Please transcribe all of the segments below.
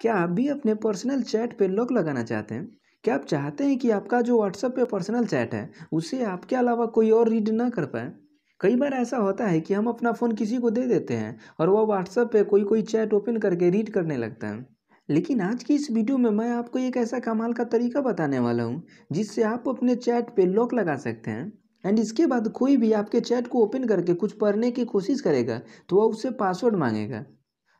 क्या आप भी अपने पर्सनल चैट पर लॉक लगाना चाहते हैं क्या आप चाहते हैं कि आपका जो व्हाट्सएप पे पर्सनल चैट है उसे आपके अलावा कोई और रीड ना कर पाए कई बार ऐसा होता है कि हम अपना फ़ोन किसी को दे देते हैं और वह व्हाट्सएप पे कोई कोई चैट ओपन करके रीड करने लगता है लेकिन आज की इस वीडियो में मैं आपको एक ऐसा कमाल का तरीका बताने वाला हूँ जिससे आप अपने चैट पे लॉक लगा सकते हैं एंड इसके बाद कोई भी आपके चैट को ओपन करके कुछ पढ़ने की कोशिश करेगा तो वह उससे पासवर्ड मांगेगा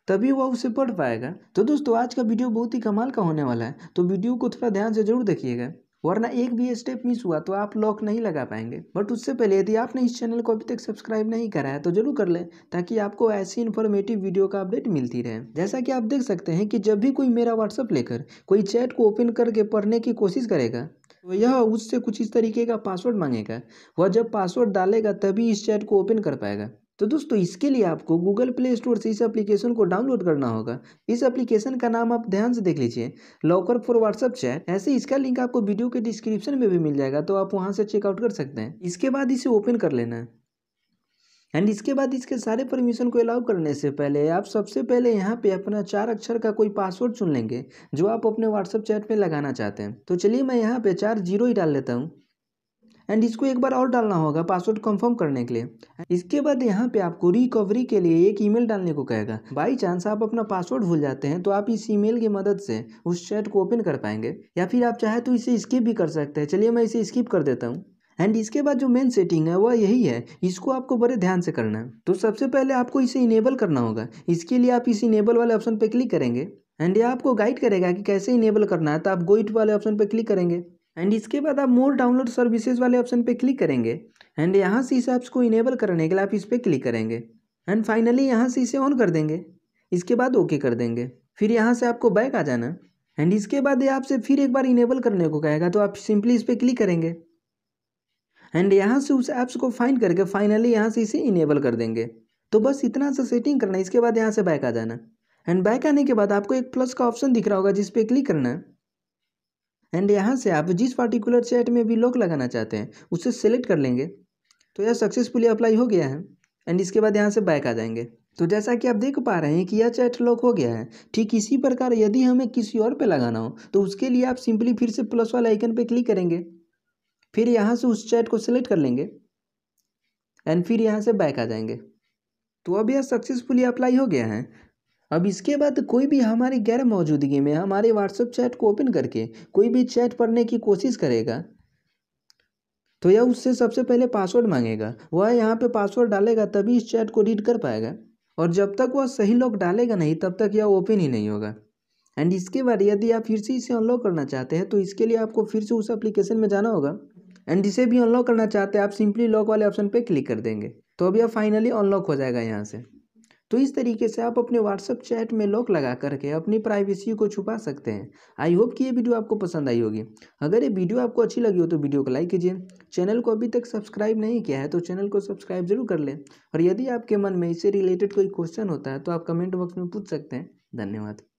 तभी वह उसे पढ़ पाएगा तो दोस्तों आज का वीडियो बहुत ही कमाल का होने वाला है तो वीडियो को थोड़ा ध्यान से जरूर देखिएगा वरना एक भी स्टेप मिस हुआ तो आप लॉक नहीं लगा पाएंगे बट उससे पहले यदि आपने इस चैनल को अभी तक सब्सक्राइब नहीं करा है तो जरूर कर लें ताकि आपको ऐसी इन्फॉर्मेटिव वीडियो का अपडेट मिलती रहे जैसा कि आप देख सकते हैं कि जब भी कोई मेरा व्हाट्सअप लेकर कोई चैट को ओपन करके पढ़ने की कोशिश करेगा तो यह उससे कुछ इस तरीके का पासवर्ड मांगेगा वह जब पासवर्ड डालेगा तभी इस चैट को ओपन कर पाएगा तो दोस्तों इसके लिए आपको गूगल प्ले स्टोर से इस एप्लीकेशन को डाउनलोड करना होगा इस एप्लीकेशन का नाम आप ध्यान से देख लीजिए लॉकर फॉर व्हाट्सअप चैट ऐसे इसका लिंक आपको वीडियो के डिस्क्रिप्शन में भी मिल जाएगा तो आप वहाँ से चेकआउट कर सकते हैं इसके बाद इसे ओपन कर लेना है एंड इसके बाद इसके सारे परमिशन को अलाउ करने से पहले आप सबसे पहले यहाँ पे अपना चार अक्षर का कोई पासवर्ड चुन लेंगे जो आप अपने व्हाट्सअप चैट में लगाना चाहते हैं तो चलिए मैं यहाँ पे चार जीरो ही डाल लेता हूँ एंड इसको एक बार और डालना होगा पासवर्ड कंफर्म करने के लिए इसके बाद यहाँ पे आपको रिकवरी के लिए एक ईमेल डालने को कहेगा बाई चांस आप अपना पासवर्ड भूल जाते हैं तो आप इस ईमेल की मदद से उस चैट को ओपन कर पाएंगे या फिर आप चाहे तो इसे स्किप भी कर सकते हैं चलिए मैं इसे स्किप कर देता हूँ एंड इसके बाद जो मेन सेटिंग है वह यही है इसको आपको बड़े ध्यान से करना है तो सबसे पहले आपको इसे इनेबल करना होगा इसके लिए आप इस इनेबल वाले ऑप्शन पर क्लिक करेंगे एंड ये आपको गाइड करेगा कि कैसे इनेबल करना है तो आप गोइट वाले ऑप्शन पर क्लिक करेंगे एंड इसके बाद आप मोर डाउनलोड सर्विसेज वाले ऑप्शन पे क्लिक करेंगे एंड यहाँ से इस ऐप्स को इनेबल करने के लिए आप इस पर क्लिक करेंगे एंड फाइनली यहाँ से इसे ऑन कर देंगे इसके बाद ओके कर देंगे फिर यहाँ से आपको बैक आ जाना एंड इसके बाद ये आपसे फिर एक बार इनेबल करने को कहेगा तो आप सिंपली इस पर क्लिक करेंगे एंड यहाँ से उस ऐप्स को फाइंड करके फाइनली यहाँ से इसे इनेबल कर देंगे तो बस इतना सा सेटिंग करना इसके बाद यहाँ से बैक आ जाना एंड बैक आने के बाद आपको एक प्लस का ऑप्शन दिख रहा होगा जिस पर क्लिक करना है एंड यहाँ से आप जिस पार्टिकुलर सेट में भी लॉक लगाना चाहते हैं उसे सेलेक्ट कर लेंगे तो यह सक्सेसफुली अप्लाई हो गया है एंड इसके बाद यहाँ से बैक आ जाएंगे तो जैसा कि आप देख पा रहे हैं कि यह चैट लॉक हो गया है ठीक इसी प्रकार यदि हमें किसी और पे लगाना हो तो उसके लिए आप सिंपली फिर से प्लस वाला आइकन पे क्लिक करेंगे फिर यहाँ से उस चैट को सिलेक्ट कर लेंगे एंड फिर यहाँ से बैक आ जाएंगे तो अब यह सक्सेसफुली अप्लाई हो गया है अब इसके बाद कोई भी हमारी गैर मौजूदगी में हमारे व्हाट्सएप चैट को ओपन करके कोई भी चैट पढ़ने की कोशिश करेगा तो यह उससे सबसे पहले पासवर्ड मांगेगा वह यहाँ पे पासवर्ड डालेगा तभी इस चैट को रीड कर पाएगा और जब तक वह सही लॉक डालेगा नहीं तब तक यह ओपन ही नहीं होगा एंड इसके बाद यदि आप फिर से इसे अनलॉक करना चाहते हैं तो इसके लिए आपको फिर से उस एप्लीकेशन में जाना होगा एंड इसे भी अनलॉक करना चाहते हैं आप सिंपली लॉक वाले ऑप्शन पर क्लिक कर देंगे तो अब यह फाइनली अनलॉक हो जाएगा यहाँ से तो इस तरीके से आप अपने व्हाट्सअप चैट में लॉक लगा करके अपनी प्राइवेसी को छुपा सकते हैं आई होप कि ये वीडियो आपको पसंद आई होगी अगर ये वीडियो आपको अच्छी लगी हो तो वीडियो को लाइक कीजिए चैनल को अभी तक सब्सक्राइब नहीं किया है तो चैनल को सब्सक्राइब जरूर कर लें और यदि आपके मन में इससे रिलेटेड कोई क्वेश्चन होता है तो आप कमेंट बॉक्स में पूछ सकते हैं धन्यवाद